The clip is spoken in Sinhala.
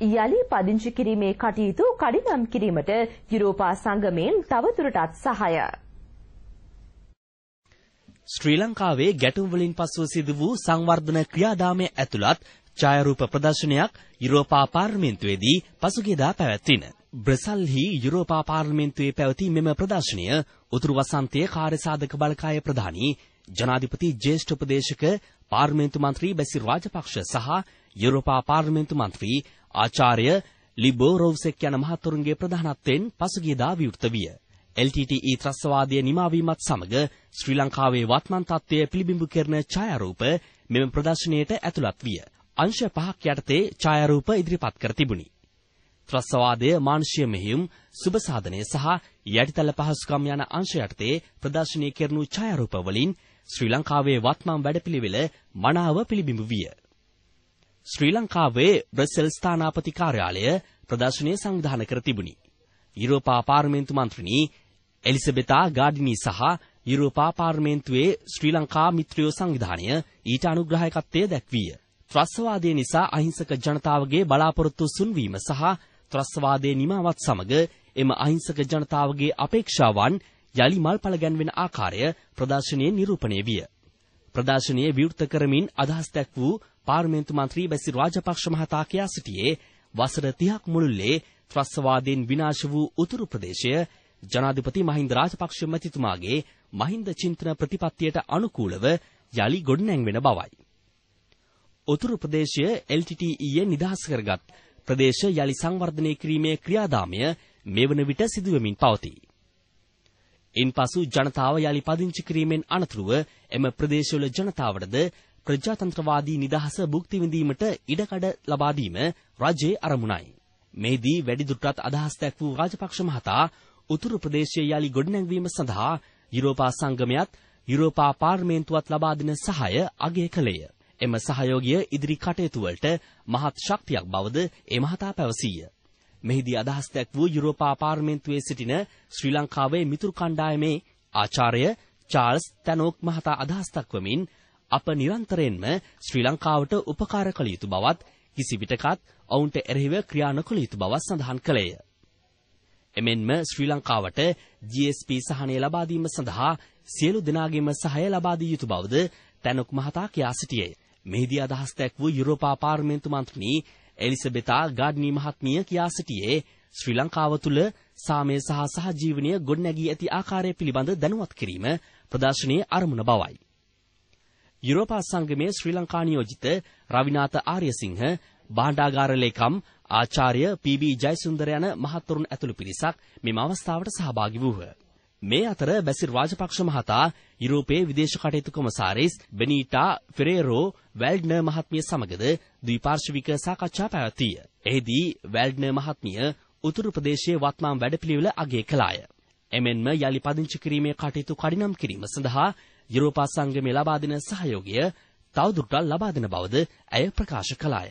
යලි පදිංචි කිරීමේ කටයුතු කඩිනම් කිරීමට යුරෝපා සංගමයෙන් තවදුරටත් සහාය ශ්‍රී ලංකාවේ ගැටුම් වලින් පසුව සිදු වූ සංවර්ධන ක්‍රියාදාමයේ ඇතුළත් ඡායාරූප ප්‍රදර්ශනයක් යුරෝපා පාර්ලිමේන්තුවේදී පසුගියදා පැවැත්විණ. බ්‍රසල්හි යුරෝපා පාර්ලිමේන්තුවේ පැවති මෙම ප්‍රදර්ශනය උතුරු වසන්තයේ කාර්යසාධක බලකාය ප්‍රධානී ජනාධිපති ජ්‍යෙෂ්ඨ උපදේශක පාර්ලිමේන්තු මන්ත්‍රී බැසිල් රාජපක්ෂ සහ යුරෝපා පාර්ලිමේන්තු මන්ත්‍රී ආචාර්ය ලිබෝ රෝව්සෙක් යන මහතුරුන්ගේ ප්‍රධානත්වයෙන් පසුගියදා විවෘත විය. LTTE ත්‍රස්වාදය නිමාවීමත් සමග ශ්‍රී ලංකාවේ වත්මන් තත්ත්වය පිළිබිඹු කරන ඡායාරූප මෙම ප්‍රදර්ශනයට ඇතුළත් විය. අංශ පහක් යටතේ ඡායාරූප ඉදිරිපත් කර තිබුණි. ත්‍රස්වාදය මානුෂීය මෙහෙයුම් සුබ සාධනය සහ යටිතල පහසුකම් යන අංශ යටතේ ප්‍රදර්ශනය කෙරුණු ඡායාරූප වලින් ශ්‍රී ලංකාවේ වත්මන් වැඩපිළිවෙල මනාව පිළිබිඹු විය. ශ්‍රී ලංකාවේ බ්‍රසෙල් ස්ථානාපති කාර්යාලය ප්‍රදර්ශනය සංවිධානය කර තිබුණි. යුරෝපා පාර්ලිමේන්තු මන්ත්‍රණී එලිසබෙතා ගාඩිනී සහ යුරෝපා පාර්ලිමේන්තුවේ ශ්‍රී ලංකා මිත්‍රයෝ සංවිධානය ඊට අනුග්‍රහායකත්වය දැක්විය. ත්‍රස්වාදය නිසා අහිංසක ජනතාවගේ බලාපොරොත්තු සුන්වීම සහ ත්‍රස්වාදයේ නිමාවත් සමග එම අහිංසක ජනතාවගේ අපේක්ෂාවන් යලි මල් පල ගැන්වෙන ආකාරය ප්‍රදර්ශනයේ නිරූපණය විය. ප්‍රදර්ශනයේ විවෘත කරමින් අදහස් දැක් වූ පාර්ලිමේන්තු මන්ත්‍රී බැසිල් රාජපක්ෂ මහතා කියා සිටියේ වසර 30ක් මුළුල්ලේ ත්‍රස්වාදයෙන් විනාශ වූ උතුරු ප්‍රදේශය ජනාධිපති මහින්ද රාජපක්ෂ මැතිතුමාගේ මහින්ද චින්තන ප්‍රතිපත්තියට අනුකූලව යලි ගොඩනැංවෙන බවයි. උතුරු ප්‍රදේශය LTTE නිදහස් කරගත් ප්‍රදේශ යලි සංවර්ධනය කිරීමේ ක්‍රියාදාමය මේ වන විට සිදුවමින් පවතී. ඉන්පසු ජනතාව යළි පදිංචි කිරීමෙන් අනතුරුව එම ප්‍රදේශවල ජනතාවටද ප්‍රජාතන්ත්‍රවාදී නිදහස භුක්ති විඳීමට ඉඩකඩ ලබා දීම රජයේ අරමුණයි. මේදී වැඩිදුරටත් අදහස් දැක් වූ රාජපක්ෂ මහතා උතුරු ප්‍රදේශයේ යළි ගොඩනැංවීම සඳහා යුරෝපා සංගමයත් යුරෝපා පාර්ලිමේන්තුවත් ලබා දෙන සහාය අගය කළේය. එම සහයෝගය ඉදිරි කටයුතු වලට මහත් ශක්තියක් බවද ඒ මහතා පැවසීය. මෙහිදී අදහස් දැක් වූ යුරෝප පාර්ලිමේන්තුවේ සිටින ශ්‍රී ලංකාවේ මිතුරු කණ්ඩායමේ ආචාර්ය චාල්ස් තනෝක් මහතා අදහස් දක්වමින් අප නිරන්තරයෙන්ම ශ්‍රී ලංකාවට උපකාර කළ යුතු බවත් කිසි විටකත් ඔවුන්ට එරෙහිව ක්‍රියා නොකළ යුතු බව සඳහන් කළේය. එමෙන්ම ශ්‍රී ලංකාවට GSP සහනය ලබා දීම සඳහා සියලු දෙනාගේම සහාය ලබා දිය යුතු බවද තැනොක් මහතා කියා සිටියේ. මෙහිදී අදහස් දැක් වූ යුරෝපා පාර්ලිමේන්තු මන්ත්‍රණී එලිසබෙතා ගාඩ්නී මහත්මිය කියා සිටියේ ශ්‍රී ලංකාව තුළ සාමය සහ සහජීවනය ගොඩනැගී ඇති ආකාරය පිළිබඳ දැනුවත් කිරීම ප්‍රදර්ශනයේ අරමුණ බවයි. යුරෝපා සංගමයේ ශ්‍රී ලංකා නියෝජිත රවිනාත ආර්යසිංහ භාණ්ඩාගාර ලේකම් ආචාර්ය පී.බී. ජයසුන්දර යන මහත්වරුන් ඇතුළු පිරිසක් මෙම අවස්ථාවට සහභාගී වූහ. මේ අතර බැසිර් රාජපක්ෂ මහතා යුරෝපයේ විදේශ කටයුතු කොමසාරිස් බෙනීටා ෆෙරේරෝ වැල්ඩ්නර් මහත්මිය සමගද ද්විපාර්ශ්වික සාකච්ඡා පැවැත්විය. එෙහිදී වැල්ඩ්නර් මහත්මිය උතුරු ප්‍රදේශයේ වත්මාම් වැඩපිළිවෙල අගය කළාය. එමෙන්ම යලි පදිංචි කිරීමේ කටයුතු කඩිනම් කිරීම සඳහා යුරෝපා සංගමේ ලබා දෙන සහයෝගය තවදුරටත් ලබා දෙන බවද ඇය ප්‍රකාශ කළාය.